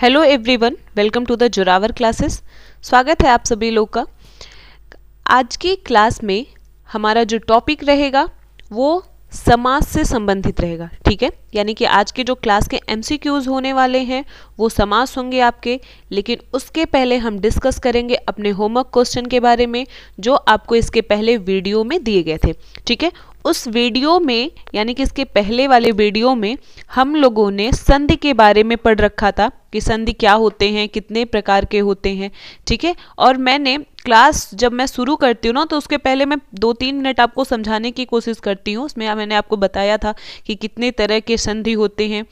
hello everyone welcome to the Zorawar classes स्वागत है आप सभी लोग का आज की क्लास में हमारा जो टॉपिक रहेगा वो समाज से संबंधित रहेगा ठीक है यानी कि आज के जो क्लास के एम होने वाले हैं वो समाज होंगे आपके लेकिन उसके पहले हम डिस्कस करेंगे अपने होमवर्क क्वेश्चन के बारे में जो आपको इसके पहले वीडियो में दिए गए थे ठीक है उस वीडियो में यानी कि इसके पहले वाले वीडियो में हम लोगों ने संधि के बारे में पढ़ रखा था कि संधि क्या होते हैं कितने प्रकार के होते हैं ठीक है और मैंने क्लास जब मैं शुरू करती हूँ ना तो उसके पहले मैं दो तीन मिनट आपको समझाने की कोशिश करती हूँ उसमें मैंने आपको बताया था कि कितने तरह के संधि होते हैं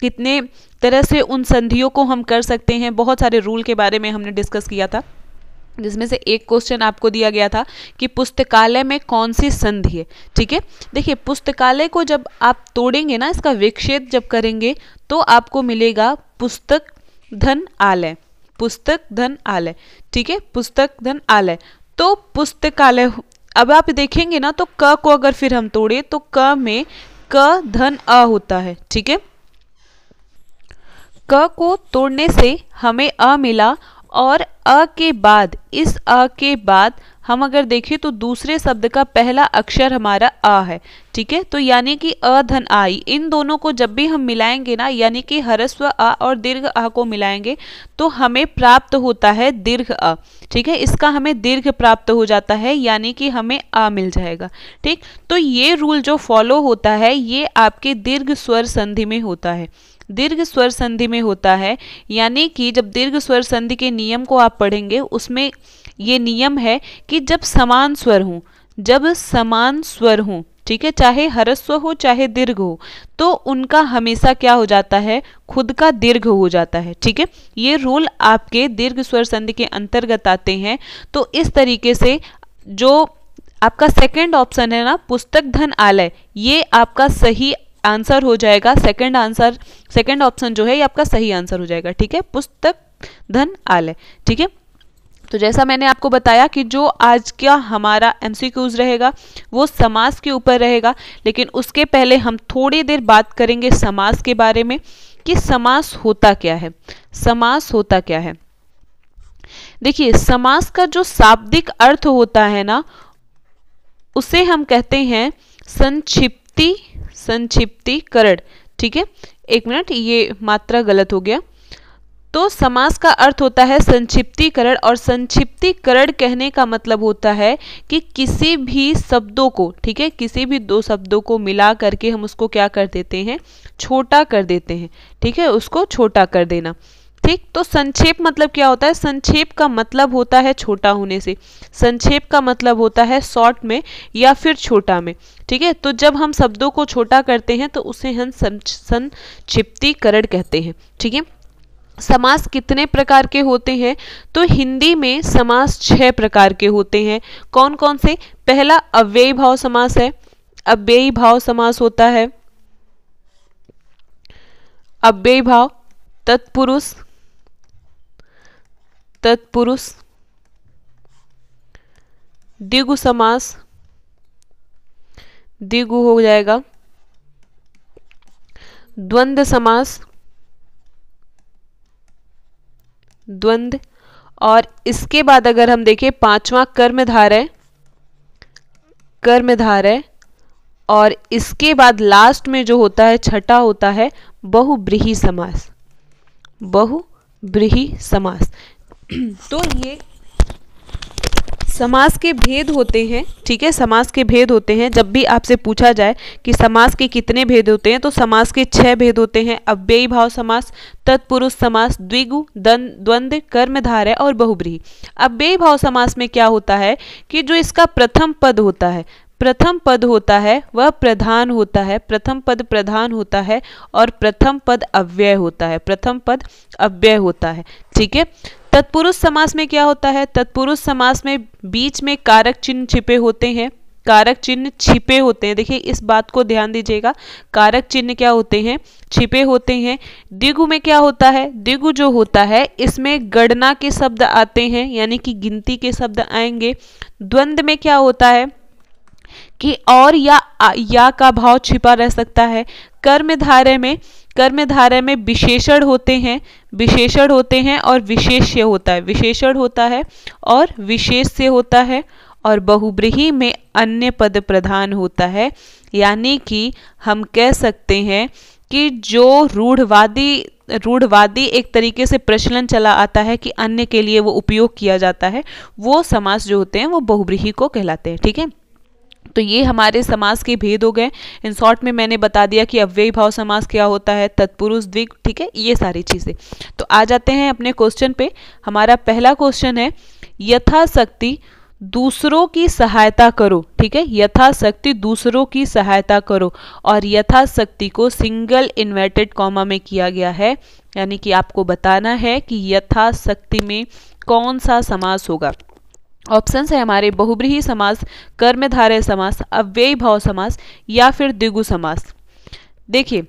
कितने तरह से उन संधियों को हम कर सकते हैं बहुत सारे रूल के बारे में हमने डिस्कस किया था जिसमें से एक क्वेश्चन आपको दिया गया था कि पुस्तकालय में कौन सी संधि है ठीक है देखिए पुस्तकालय को जब आप तोड़ेंगे ना इसका विक्षेद जब करेंगे तो आपको मिलेगा पुस्तक धन आलय पुस्तक धन आलय ठीक है पुस्तक धन आलय तो पुस्तकालय अब आप देखेंगे ना तो क को अगर फिर हम तोड़े तो क में क धन अ होता है ठीक है क को तोड़ने से हमें अ मिला और अ के बाद इस अ के बाद हम अगर देखें तो दूसरे शब्द का पहला अक्षर हमारा अ है ठीक है तो यानी कि अ धन आई इन दोनों को जब भी हम मिलाएंगे ना यानी कि हरस्व अ और दीर्घ अ को मिलाएंगे तो हमें प्राप्त होता है दीर्घ अ ठीक है इसका हमें दीर्घ प्राप्त हो जाता है यानी कि हमें अ मिल जाएगा ठीक तो ये रूल जो फॉलो होता है ये आपके दीर्घ स्वर संधि में होता है दीर्घ स्वर संधि में होता है यानी कि जब दीर्घ स्वर संधि के नियम को आप पढ़ेंगे उसमें ये नियम है कि जब समान स्वर हों जब समान स्वर हों ठीक है चाहे हरस्व हो चाहे दीर्घ हो तो उनका हमेशा क्या हो जाता है खुद का दीर्घ हो जाता है ठीक है ये रूल आपके दीर्घ स्वर संधि के अंतर्गत आते हैं तो इस तरीके से जो आपका सेकंड ऑप्शन है ना पुस्तक धन आलय ये आपका सही आंसर हो जाएगा सेकंड आंसर सेकंड ऑप्शन जो है ये आपका सही आंसर हो जाएगा ठीक है पुस्तक धन आलय ठीक है तो जैसा मैंने आपको बताया कि जो आज का हमारा एम रहेगा वो समाज के ऊपर रहेगा लेकिन उसके पहले हम थोड़ी देर बात करेंगे समाज के बारे में कि समास होता क्या है समास होता क्या है देखिए समास का जो शाब्दिक अर्थ होता है ना उसे हम कहते हैं संक्षिप्त संक्षिप्ति संक्षिप्तीकरण ठीक है एक मिनट ये मात्रा गलत हो गया तो समास का अर्थ होता है संक्षिप्तीकरण और संक्षिप्तीकरण कहने का मतलब होता है कि किसी भी शब्दों को ठीक है किसी भी दो शब्दों को मिला करके हम उसको क्या कर देते हैं छोटा कर देते हैं ठीक है उसको छोटा कर देना ठीक तो संक्षेप मतलब क्या होता है संक्षेप का मतलब होता है छोटा होने से संक्षेप का मतलब होता है शॉर्ट में या फिर छोटा में ठीक है तो जब हम शब्दों को छोटा करते हैं तो उसे हम संक्षिप्तीकरण कहते हैं ठीक है समास कितने प्रकार के होते हैं तो हिंदी में समास छह प्रकार के होते हैं कौन कौन से पहला अव्ययी भाव समास है अव्ययी भाव समास होता है अव्ययी भाव तत्पुरुष तत्पुरुष दिगु समास दिगु हो जाएगा द्वंद समास द्वंद और इसके बाद अगर हम देखें पांचवा कर्मधार है कर्मधार है और इसके बाद लास्ट में जो होता है छठा होता है बहुब्रीही समास बहुब्रीही समास तो ये समास के भेद होते हैं ठीक है समास के भेद होते हैं जब भी आपसे पूछा जाए कि समास के कितने भेद होते हैं तो समास के छह भेद होते हैं अव्ययी भाव समास तत्पुरुष समास द्विगु द्वंद्व कर्मधारय और बहुब्रीही अव्ययी भाव समास में क्या होता है कि जो इसका प्रथम पद होता है प्रथम पद होता है वह प्रधान होता है प्रथम पद प्रधान होता है और प्रथम पद अव्यय होता है प्रथम पद अव्यय होता है ठीक है तत्पुरुष समास में क्या होता है तत्पुरुष समास में बीच में कारक चिन्ह छिपे होते हैं कारक चिन्ह छिपे होते हैं देखिए इस बात को ध्यान दीजिएगा कारक चिन्ह क्या होते हैं छिपे होते हैं दिगु में क्या होता है दिगु जो होता है इसमें गणना के शब्द आते हैं यानी कि गिनती के शब्द आएंगे द्वंद्व में क्या होता है कि और या या का भाव छिपा रह सकता है कर्मधारय में कर्मधारय में विशेषण होते हैं विशेषण होते हैं और विशेष्य होता है विशेषण होता है और विशेष्य होता है और बहुब्रीही में अन्य पद प्रधान होता है यानी कि हम कह सकते हैं कि जो रूढ़वादी रूढ़वादी एक तरीके से प्रचलन चला आता है कि अन्य के लिए वो उपयोग किया जाता है वो समास जो होते हैं वो बहुब्रीही को कहलाते हैं ठीक है तो ये हमारे समास के भेद हो गए इन शॉर्ट में मैंने बता दिया कि अव्यय भाव समास क्या होता है तत्पुरुष द्विग ठीक है ये सारी चीज़ें तो आ जाते हैं अपने क्वेश्चन पे हमारा पहला क्वेश्चन है यथाशक्ति दूसरों की सहायता करो ठीक है यथाशक्ति दूसरों की सहायता करो और यथाशक्ति को सिंगल इन्वर्टेड कॉमा में किया गया है यानी कि आपको बताना है कि यथाशक्ति में कौन सा समास होगा ऑप्शंस है हमारे बहुब्रीही समास कर्मधारय समास अव्ययी भाव समास या फिर द्विगु समास देखिए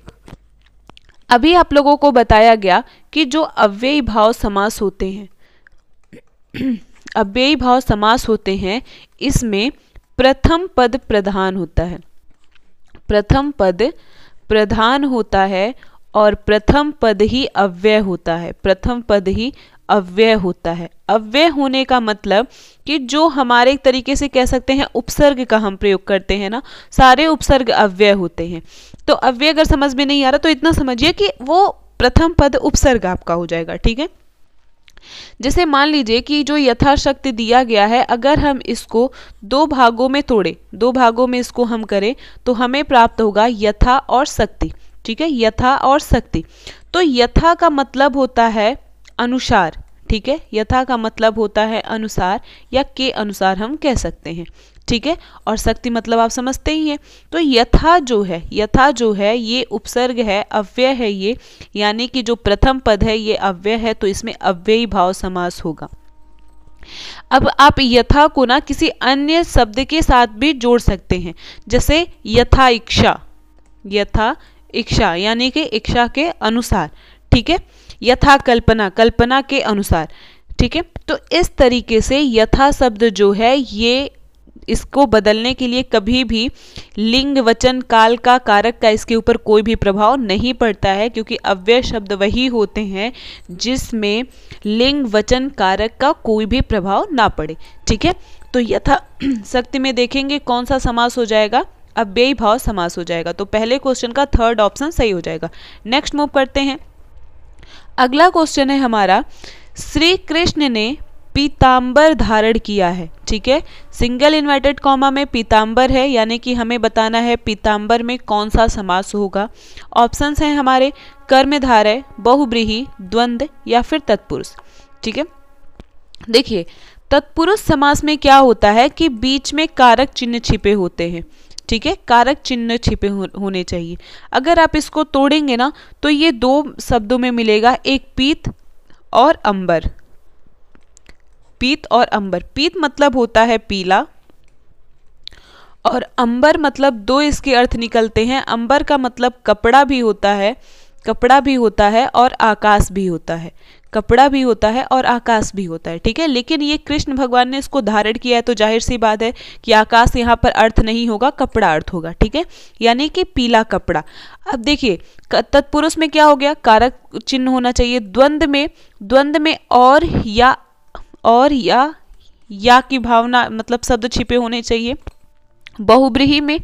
अभी आप लोगों को बताया गया कि जो अव्ययी भाव समास होते हैं अव्ययी भाव समास होते हैं इसमें प्रथम पद प्रधान होता है प्रथम पद प्रधान होता है और प्रथम पद ही अव्यय होता है प्रथम पद ही अव्यय होता है अव्यय होने का मतलब कि जो हमारे एक तरीके से कह सकते हैं उपसर्ग का हम प्रयोग करते हैं ना सारे उपसर्ग अव्यय होते हैं तो अव्यय अगर समझ में नहीं आ रहा तो इतना समझिए कि वो प्रथम पद उपसर्ग आपका हो जाएगा ठीक है जैसे मान लीजिए कि जो यथाशक्ति दिया गया है अगर हम इसको दो भागों में तोड़े दो भागों में इसको हम करें तो हमें प्राप्त होगा यथा और शक्ति ठीक है यथा और शक्ति तो यथा का मतलब होता है अनुसार ठीक है यथा का मतलब होता है अनुसार या के अनुसार हम कह सकते हैं ठीक है और शक्ति मतलब आप समझते ही हैं तो यथा जो है यथा जो है ये उपसर्ग है अव्यय है ये यानी कि जो प्रथम पद है ये अव्यय है तो इसमें अव्ययी भाव समास होगा अब आप यथा को ना किसी अन्य शब्द के साथ भी जोड़ सकते हैं जैसे यथा इच्छा यथा इच्छा यानी कि इच्छा के अनुसार ठीक है यथा कल्पना कल्पना के अनुसार ठीक है तो इस तरीके से यथा शब्द जो है ये इसको बदलने के लिए कभी भी लिंग वचन काल का कारक का इसके ऊपर कोई भी प्रभाव नहीं पड़ता है क्योंकि अव्यय शब्द वही होते हैं जिसमें लिंग वचन कारक का कोई भी प्रभाव ना पड़े ठीक है तो यथा शक्ति में देखेंगे कौन सा समास हो जाएगा अव्ययी भाव समास हो जाएगा तो पहले क्वेश्चन का थर्ड ऑप्शन सही हो जाएगा नेक्स्ट मूव करते हैं अगला क्वेश्चन है हमारा श्री कृष्ण ने पीताम्बर धारण किया है ठीक है सिंगल इन्वर्टेड कॉमा में पीताम्बर है यानी कि हमें बताना है पीताम्बर में कौन सा समास होगा ऑप्शंस हैं हमारे कर्मधारय बहुब्रीही द्वंद या फिर तत्पुरुष ठीक है देखिए तत्पुरुष समास में क्या होता है कि बीच में कारक चिन्ह छिपे होते हैं ठीक है कारक चिन्ह छिपे होने चाहिए अगर आप इसको तोड़ेंगे ना तो ये दो शब्दों में मिलेगा एक पीत और अंबर पीत और अंबर पीत मतलब होता है पीला और अंबर मतलब दो इसके अर्थ निकलते हैं अंबर का मतलब कपड़ा भी होता है कपड़ा भी होता है और आकाश भी होता है कपड़ा भी होता है और आकाश भी होता है ठीक है लेकिन ये कृष्ण भगवान ने इसको धारण किया है तो जाहिर सी बात है कि आकाश यहाँ पर अर्थ नहीं होगा कपड़ा अर्थ होगा ठीक है यानी कि पीला कपड़ा अब देखिए तत्पुरुष में क्या हो गया कारक चिन्ह होना चाहिए द्वंद में द्वंद में और या और या या की भावना मतलब शब्द छिपे होने चाहिए बहुब्रीही में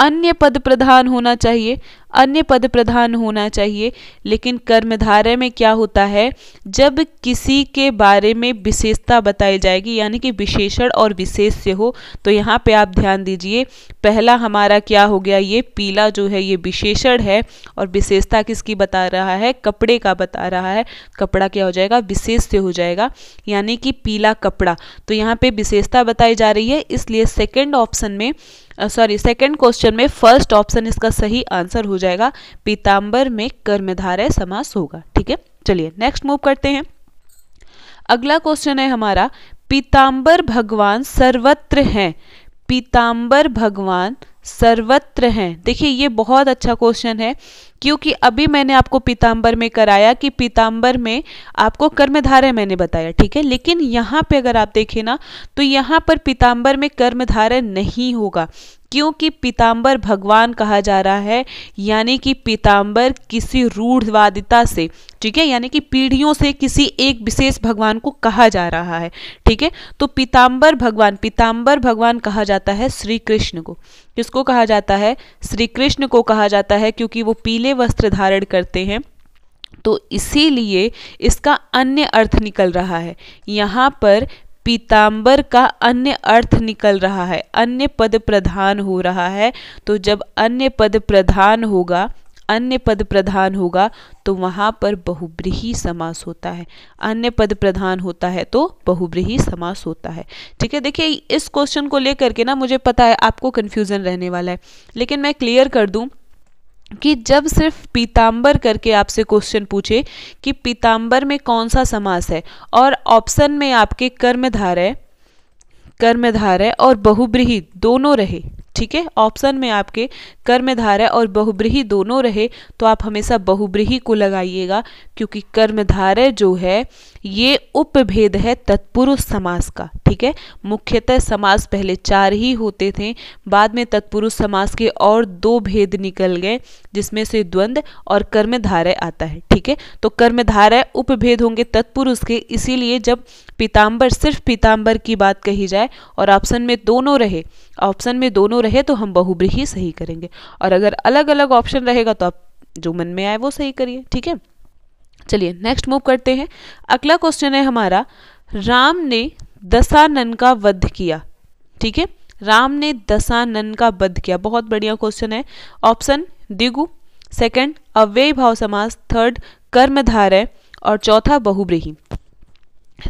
अन्य पद प्रधान होना चाहिए अन्य पद प्रधान होना चाहिए लेकिन कर्मधारय में क्या होता है जब किसी के बारे में विशेषता बताई जाएगी यानी कि विशेषण और विशेष्य हो तो यहाँ पे आप ध्यान दीजिए पहला हमारा क्या हो गया ये पीला जो है ये विशेषण है और विशेषता किसकी बता रहा है कपड़े का बता रहा है कपड़ा क्या हो जाएगा विशेष्य हो जाएगा यानी कि पीला कपड़ा तो यहाँ पर विशेषता बताई जा रही है इसलिए सेकेंड ऑप्शन में सॉरी सेकेंड क्वेश्चन में फर्स्ट ऑप्शन इसका सही आंसर हो जाएगा जाएगा पीताम्बर में कर्मधारय समास होगा ठीक है चलिए नेक्स्ट मूव करते हैं अगला क्वेश्चन है हमारा पीताम्बर भगवान सर्वत्र हैं पीताम्बर भगवान सर्वत्र हैं देखिए ये बहुत अच्छा क्वेश्चन है क्योंकि अभी मैंने आपको पीताम्बर में कराया कि पीताम्बर में आपको कर्मधारय मैंने बताया ठीक है लेकिन यहाँ पे अगर आप देखें ना तो यहाँ पर पीताम्बर में कर्मधारय नहीं होगा क्योंकि पीताम्बर भगवान कहा जा रहा है यानी कि पीताम्बर किसी रूढ़वादिता से ठीक है यानी कि पीढ़ियों से किसी एक विशेष भगवान को कहा जा रहा है ठीक है तो पीताम्बर भगवान पीताम्बर भगवान कहा जाता है श्री कृष्ण को किसको कहा जाता है श्री कृष्ण को कहा जाता है क्योंकि वो पीले नीले वस्त्र धारण करते हैं तो इसीलिए इसका अन्य अर्थ निकल रहा है यहाँ पर पीताम्बर का अन्य अर्थ निकल रहा है अन्य पद प्रधान हो रहा है तो जब अन्य पद प्रधान होगा अन्य पद प्रधान होगा तो वहाँ पर बहुब्रीही समास होता है अन्य पद प्रधान होता है तो बहुब्रीही समास होता है ठीक है देखिए इस क्वेश्चन को लेकर के ना मुझे पता है आपको कन्फ्यूज़न रहने वाला है लेकिन मैं क्लियर कर दूँ कि जब सिर्फ पीताम्बर करके आपसे क्वेश्चन पूछे कि पीताम्बर में कौन सा समास है और ऑप्शन में आपके कर्मधारय कर्मधारय और बहुब्रीही दोनों रहे ठीक है ऑप्शन में आपके कर्मधारय और बहुब्रीही दोनों रहे तो आप हमेशा बहुब्रीही को लगाइएगा क्योंकि कर्मधारय जो है ये उपभेद है तत्पुरुष समास का ठीक है मुख्यतः समास पहले चार ही होते थे बाद में तत्पुरुष समास के और दो भेद निकल गए जिसमें से द्वंद्व और कर्मधारय आता है ठीक है तो कर्मधारय उपभेद होंगे तत्पुरुष के इसीलिए जब पीताम्बर सिर्फ पीताम्बर की बात कही जाए और ऑप्शन में दोनों रहे ऑप्शन में दोनों रहे तो हम बहुब्री सही करेंगे और अगर अलग अलग ऑप्शन रहेगा तो आप जो मन में आए वो सही करिए ठीक है चलिए नेक्स्ट मूव करते हैं अगला क्वेश्चन है हमारा राम ने दशानन का वध किया ठीक है राम ने दशानन का वध किया बहुत बढ़िया क्वेश्चन है ऑप्शन दिगु सेकंड अव्यय भाव समास थर्ड कर्मधारय और चौथा बहुब्रीही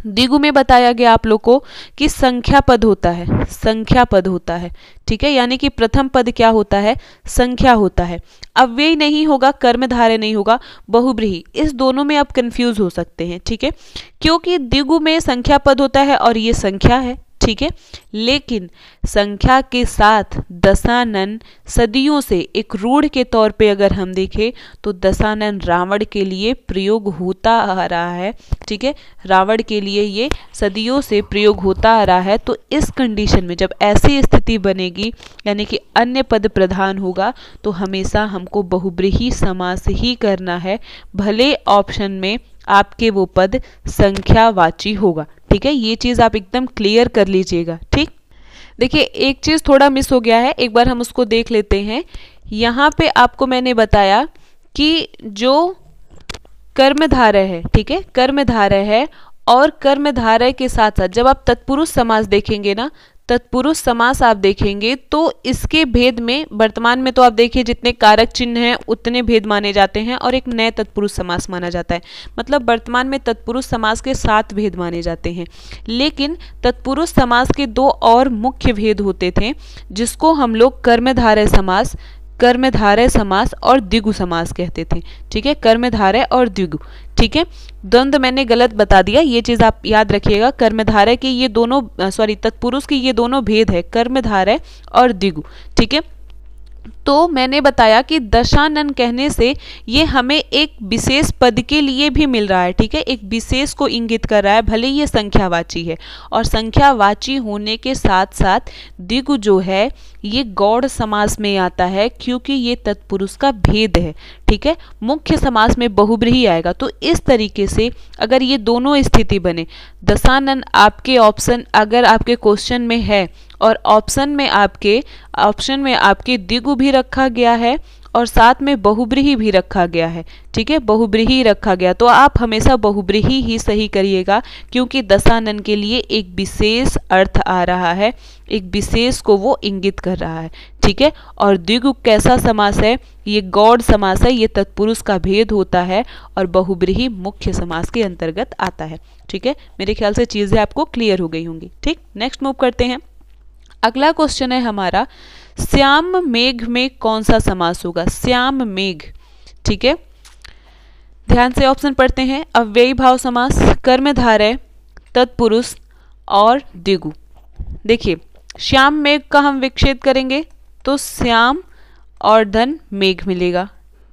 दिगु में बताया गया आप लोग को कि संख्या पद होता है संख्या पद होता है ठीक है यानी कि प्रथम पद क्या होता है संख्या होता है अव्यय नहीं होगा कर्मधारय नहीं होगा बहुब्रीही इस दोनों में आप कंफ्यूज हो सकते हैं ठीक है क्योंकि दिगु में संख्या पद होता है और ये संख्या है ठीक है लेकिन संख्या के साथ दशानन सदियों से एक रूढ़ के तौर पे अगर हम देखें तो दशानन रावण के लिए प्रयोग होता आ रहा है ठीक है रावण के लिए ये सदियों से प्रयोग होता आ रहा है तो इस कंडीशन में जब ऐसी स्थिति बनेगी यानी कि अन्य पद प्रधान होगा तो हमेशा हमको बहुब्रीही समास ही करना है भले ऑप्शन में आपके वो पद संख्यावाची होगा ठीक है ये चीज़ आप एकदम क्लियर कर लीजिएगा ठीक देखिए एक चीज़ थोड़ा मिस हो गया है एक बार हम उसको देख लेते हैं यहाँ पे आपको मैंने बताया कि जो कर्मधारय है ठीक है कर्मधारय है और कर्मधारय के साथ साथ जब आप तत्पुरुष समाज देखेंगे ना तत्पुरुष समास आप देखेंगे तो इसके भेद में वर्तमान में तो आप देखिए जितने कारक चिन्ह हैं उतने भेद माने जाते हैं और एक नए तत्पुरुष समास माना जाता है मतलब वर्तमान में तत्पुरुष समास के सात भेद माने जाते हैं लेकिन तत्पुरुष समास के दो और मुख्य भेद होते थे जिसको हम लोग कर्मधारय समास कर्मधारय समास और द्विगु समास कहते थे ठीक है कर्मधारय और द्विगु ठीक है द्वंद्व मैंने गलत बता दिया ये चीज़ आप याद रखिएगा कर्मधारय के ये दोनों सॉरी तत्पुरुष के ये दोनों भेद है कर्मधारय और द्विगु ठीक है तो मैंने बताया कि दशानन कहने से ये हमें एक विशेष पद के लिए भी मिल रहा है ठीक है एक विशेष को इंगित कर रहा है भले ये संख्यावाची है और संख्यावाची होने के साथ साथ दिग जो है ये गौड़ समास में आता है क्योंकि ये तत्पुरुष का भेद है ठीक है मुख्य समास में बहुब्रही आएगा तो इस तरीके से अगर ये दोनों स्थिति बने दशानन आपके ऑप्शन अगर आपके क्वेश्चन में है और ऑप्शन में आपके ऑप्शन में आपके दिगु भी रखा गया है और साथ में बहुब्रीही भी रखा गया है ठीक है बहुब्रीही रखा गया तो आप हमेशा बहुब्रीही ही सही करिएगा क्योंकि दशानन के लिए एक विशेष अर्थ आ रहा है एक विशेष को वो इंगित कर रहा है ठीक है और द्विगु कैसा समास है ये गौड़ समास है ये तत्पुरुष का भेद होता है और बहुब्रीही मुख्य समास के अंतर्गत आता है ठीक है मेरे ख्याल से चीज़ें आपको क्लियर हो गई होंगी ठीक नेक्स्ट मूव करते हैं अगला क्वेश्चन है हमारा श्याम मेघ में कौन सा समास होगा श्याम मेघ ठीक है ध्यान से ऑप्शन पढ़ते हैं अव्ययी भाव समास कर्मधारय तत्पुरुष और दिगु देखिए श्याम मेघ का हम विक्षेद करेंगे तो श्याम और धन मेघ मिलेगा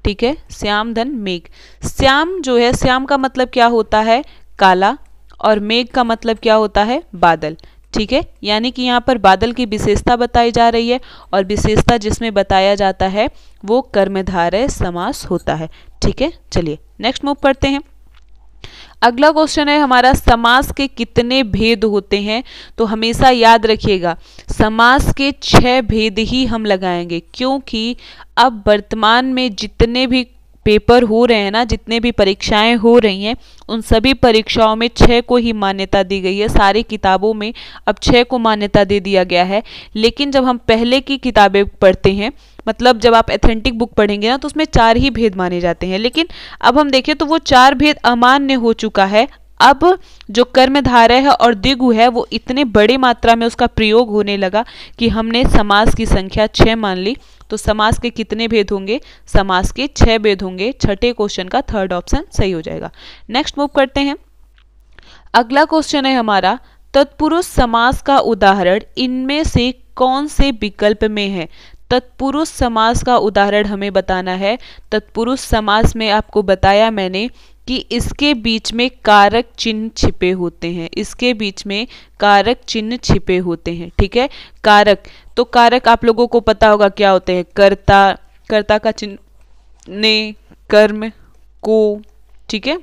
ठीक है श्याम धन मेघ श्याम जो है श्याम का मतलब क्या होता है काला और मेघ का मतलब क्या होता है बादल ठीक है यानी कि यहाँ पर बादल की विशेषता बताई जा रही है और विशेषता जिसमें बताया जाता है वो कर्मधारय समास होता है ठीक है चलिए नेक्स्ट मूव करते हैं अगला क्वेश्चन है हमारा समास के कितने भेद होते हैं तो हमेशा याद रखिएगा समास के छह भेद ही हम लगाएंगे क्योंकि अब वर्तमान में जितने भी पेपर हो रहे हैं ना जितने भी परीक्षाएं हो रही हैं उन सभी परीक्षाओं में छः को ही मान्यता दी गई है सारी किताबों में अब छः को मान्यता दे दिया गया है लेकिन जब हम पहले की किताबें पढ़ते हैं मतलब जब आप एथेंटिक बुक पढ़ेंगे ना तो उसमें चार ही भेद माने जाते हैं लेकिन अब हम देखें तो वो चार भेद अमान्य हो चुका है अब जो कर्मधारय है और दिगु है वो इतने बड़े मात्रा में उसका प्रयोग होने लगा कि हमने समास की संख्या छः मान ली तो समास के कितने भेद होंगे समास के छः भेद होंगे छठे क्वेश्चन का थर्ड ऑप्शन सही हो जाएगा नेक्स्ट मूव करते हैं अगला क्वेश्चन है हमारा तत्पुरुष समास का उदाहरण इनमें से कौन से विकल्प में है तत्पुरुष समास का उदाहरण हमें बताना है तत्पुरुष समास में आपको बताया मैंने कि इसके बीच में कारक चिन्ह छिपे होते हैं इसके बीच में कारक चिन्ह छिपे होते हैं ठीक है कारक तो कारक आप लोगों को पता होगा क्या होते हैं कर्ता कर्ता का चिन्ह ने कर्म को ठीक है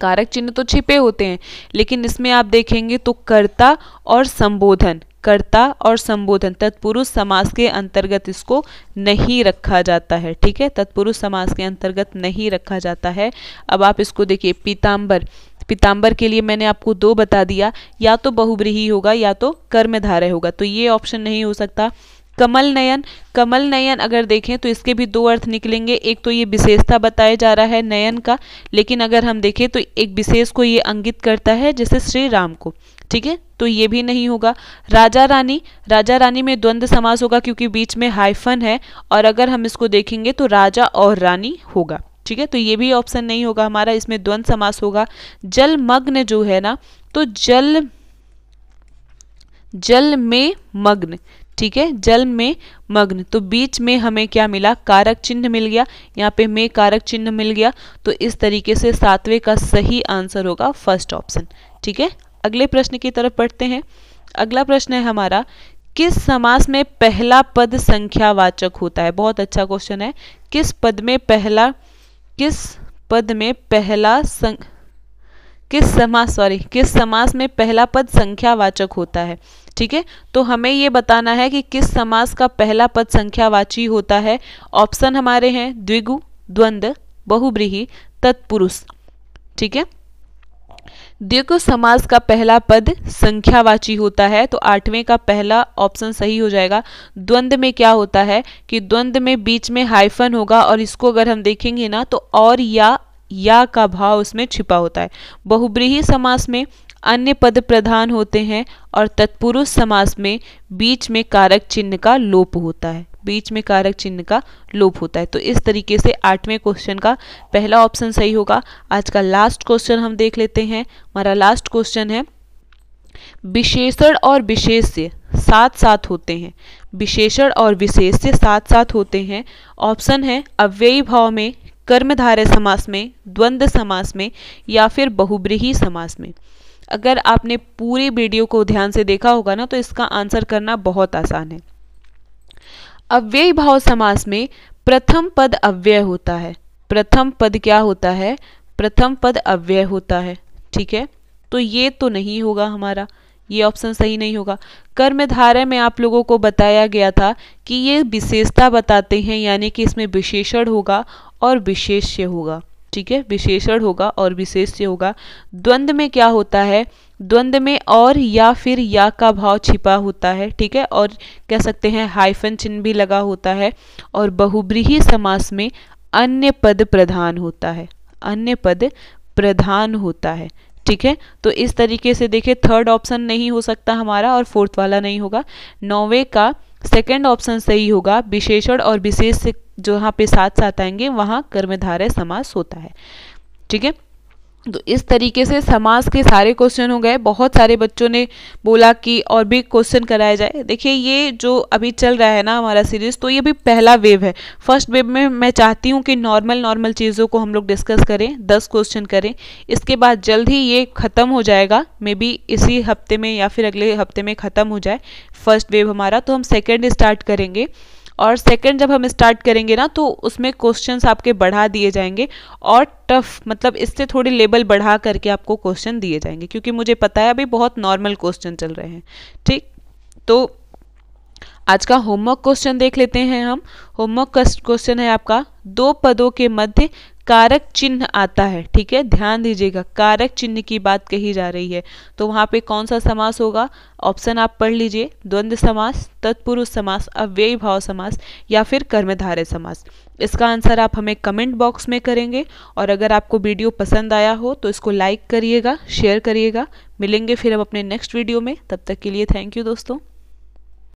कारक चिन्ह तो छिपे होते हैं लेकिन इसमें आप देखेंगे तो कर्ता और संबोधन कर्ता और संबोधन तत्पुरुष समास के अंतर्गत इसको नहीं रखा जाता है ठीक है तत्पुरुष समास के अंतर्गत नहीं रखा जाता है अब आप इसको देखिए पीताम्बर पीताम्बर के लिए मैंने आपको दो बता दिया या तो बहुब्रीही होगा या तो कर्मधारय होगा तो ये ऑप्शन नहीं हो सकता कमल नयन कमल नयन अगर देखें तो इसके भी दो अर्थ निकलेंगे एक तो ये विशेषता बताया जा रहा है नयन का लेकिन अगर हम देखें तो एक विशेष को ये अंगित करता है जैसे श्री राम को ठीक है तो ये भी नहीं होगा राजा रानी राजा रानी में द्वंद्व समास होगा क्योंकि बीच में हाइफन है और अगर हम इसको देखेंगे तो राजा और रानी होगा ठीक है तो ये भी ऑप्शन नहीं होगा हमारा इसमें द्वंद्व समास होगा जल मग्न जो है ना तो जल जल में मग्न ठीक है जल में मग्न तो बीच में हमें क्या मिला कारक चिन्ह मिल गया यहाँ पे में कारक चिन्ह मिल गया तो इस तरीके से सातवें का सही आंसर होगा फर्स्ट ऑप्शन ठीक है अगले प्रश्न की तरफ पढ़ते हैं अगला प्रश्न है हमारा किस समास में पहला पद संख्यावाचक होता है बहुत अच्छा क्वेश्चन है किस पद में पहला किस पद में पहला सं... किस समास सॉरी किस समास में पहला पद संख्यावाचक होता है ठीक है तो हमें ये बताना है कि किस समास का पहला पद संख्यावाची होता है ऑप्शन हमारे हैं द्विगु द्वंद बहुब्रीही तत्पुरुष ठीक है द्विगु समास का पहला पद संख्यावाची होता है तो आठवें का पहला ऑप्शन सही हो जाएगा द्वंद में क्या होता है कि द्वंद में बीच में हाइफन होगा और इसको अगर हम देखेंगे ना तो और या या का भाव उसमें छिपा होता है बहुब्रीही समास में अन्य पद प्रधान होते हैं और तत्पुरुष समास में बीच में कारक चिन्ह का लोप होता है बीच में कारक चिन्ह का लोप होता है तो इस तरीके से आठवें क्वेश्चन का पहला ऑप्शन सही होगा आज का लास्ट क्वेश्चन हम देख लेते हैं हमारा लास्ट क्वेश्चन है विशेषण और विशेष्य साथ साथ होते हैं विशेषण और विशेष्य साथ साथ होते हैं ऑप्शन है अव्ययी भाव में कर्मधारय समास में द्वंद्व समास में या फिर बहुब्रीही समास में अगर आपने पूरे वीडियो को ध्यान से देखा होगा ना तो इसका आंसर करना बहुत आसान है अव्यय भाव समास में प्रथम पद अव्यय होता है प्रथम पद क्या होता है प्रथम पद अव्यय होता है ठीक है तो ये तो नहीं होगा हमारा ये ऑप्शन सही नहीं होगा कर्म धारा में आप लोगों को बताया गया था कि ये विशेषता बताते हैं यानी कि इसमें विशेषण होगा और विशेष्य होगा ठीक है विशेषण होगा और विशेष्य होगा द्वंद्व में क्या होता है द्वंद्व में और या फिर या का भाव छिपा होता है ठीक है और कह सकते हैं हाइफन चिन्ह भी लगा होता है और बहुब्रीही समास में अन्य पद प्रधान होता है अन्य पद प्रधान होता है ठीक है तो इस तरीके से देखिए थर्ड ऑप्शन नहीं हो सकता हमारा और फोर्थ वाला नहीं होगा नौवे का सेकेंड ऑप्शन सही होगा विशेषण और विशेष जो यहाँ पे साथ साथ आएंगे वहाँ कर्मधारय समास होता है ठीक है तो इस तरीके से समाज के सारे क्वेश्चन हो गए बहुत सारे बच्चों ने बोला कि और भी क्वेश्चन कराए जाए देखिए ये जो अभी चल रहा है ना हमारा सीरीज़ तो ये भी पहला वेव है फर्स्ट वेव में मैं चाहती हूँ कि नॉर्मल नॉर्मल चीज़ों को हम लोग डिस्कस करें दस क्वेश्चन करें इसके बाद जल्द ही ये ख़त्म हो जाएगा मे बी इसी हफ्ते में या फिर अगले हफ्ते में ख़त्म हो जाए फर्स्ट वेव हमारा तो हम सेकेंड स्टार्ट करेंगे और सेकंड जब हम स्टार्ट करेंगे ना तो उसमें क्वेश्चंस आपके बढ़ा दिए जाएंगे और टफ मतलब इससे थोड़ी लेबल बढ़ा करके आपको क्वेश्चन दिए जाएंगे क्योंकि मुझे पता है अभी बहुत नॉर्मल क्वेश्चन चल रहे हैं ठीक तो आज का होमवर्क क्वेश्चन देख लेते हैं हम होमवर्क क्वेश्चन है आपका दो पदों के मध्य कारक चिन्ह आता है ठीक है ध्यान दीजिएगा कारक चिन्ह की बात कही जा रही है तो वहाँ पे कौन सा समास होगा ऑप्शन आप पढ़ लीजिए द्वंद्व समास तत्पुरुष समास अव्यय भाव समास या फिर कर्मधारय समास इसका आंसर आप हमें कमेंट बॉक्स में करेंगे और अगर आपको वीडियो पसंद आया हो तो इसको लाइक करिएगा शेयर करिएगा मिलेंगे फिर हम अपने नेक्स्ट वीडियो में तब तक के लिए थैंक यू दोस्तों